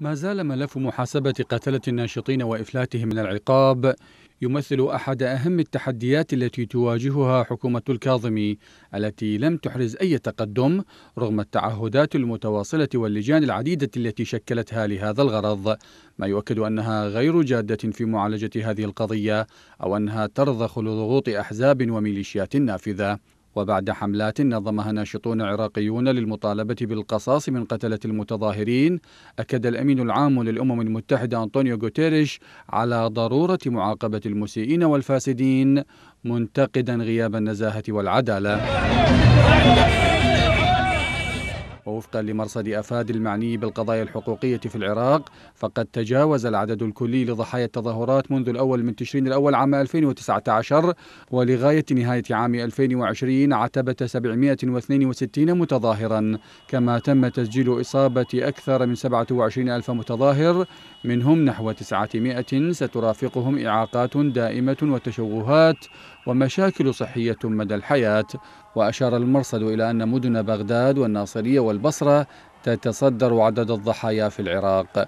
ما زال ملف محاسبة قتلة الناشطين وإفلاتهم من العقاب يمثل أحد أهم التحديات التي تواجهها حكومة الكاظمي التي لم تحرز أي تقدم رغم التعهدات المتواصلة واللجان العديدة التي شكلتها لهذا الغرض ما يؤكد أنها غير جادة في معالجة هذه القضية أو أنها ترضخ لضغوط أحزاب وميليشيات نافذة وبعد حملات نظمها ناشطون عراقيون للمطالبة بالقصاص من قتلة المتظاهرين أكد الأمين العام للأمم المتحدة أنطونيو غوتيريش على ضرورة معاقبة المسيئين والفاسدين منتقدا غياب النزاهة والعدالة وفقا لمرصد أفاد المعني بالقضايا الحقوقية في العراق فقد تجاوز العدد الكلي لضحايا التظاهرات منذ الأول من تشرين الأول عام 2019 ولغاية نهاية عام 2020 عتبة 762 متظاهرا كما تم تسجيل إصابة أكثر من 27 ألف متظاهر منهم نحو 900 سترافقهم إعاقات دائمة وتشوهات ومشاكل صحية مدى الحياة وأشار المرصد إلى أن مدن بغداد والناصرية والبصرة تتصدر عدد الضحايا في العراق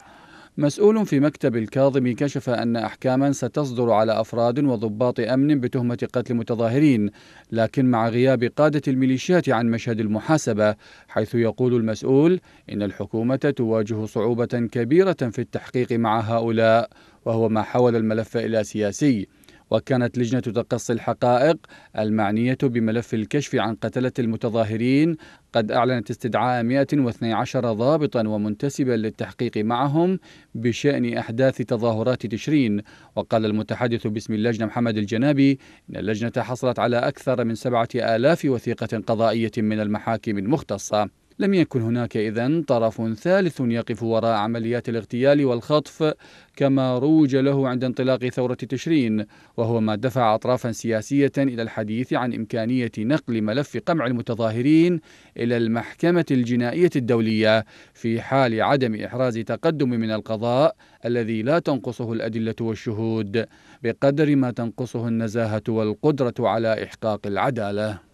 مسؤول في مكتب الكاظمي كشف أن أحكاما ستصدر على أفراد وضباط أمن بتهمة قتل متظاهرين لكن مع غياب قادة الميليشيات عن مشهد المحاسبة حيث يقول المسؤول إن الحكومة تواجه صعوبة كبيرة في التحقيق مع هؤلاء وهو ما حول الملف إلى سياسي وكانت لجنة تقصي الحقائق المعنية بملف الكشف عن قتلة المتظاهرين قد أعلنت استدعاء 112 ضابطا ومنتسبا للتحقيق معهم بشأن أحداث تظاهرات تشرين وقال المتحدث باسم اللجنة محمد الجنابي إن اللجنة حصلت على أكثر من 7000 وثيقة قضائية من المحاكم المختصة لم يكن هناك إذا طرف ثالث يقف وراء عمليات الاغتيال والخطف كما روج له عند انطلاق ثورة تشرين وهو ما دفع أطرافا سياسية إلى الحديث عن إمكانية نقل ملف قمع المتظاهرين إلى المحكمة الجنائية الدولية في حال عدم إحراز تقدم من القضاء الذي لا تنقصه الأدلة والشهود بقدر ما تنقصه النزاهة والقدرة على إحقاق العدالة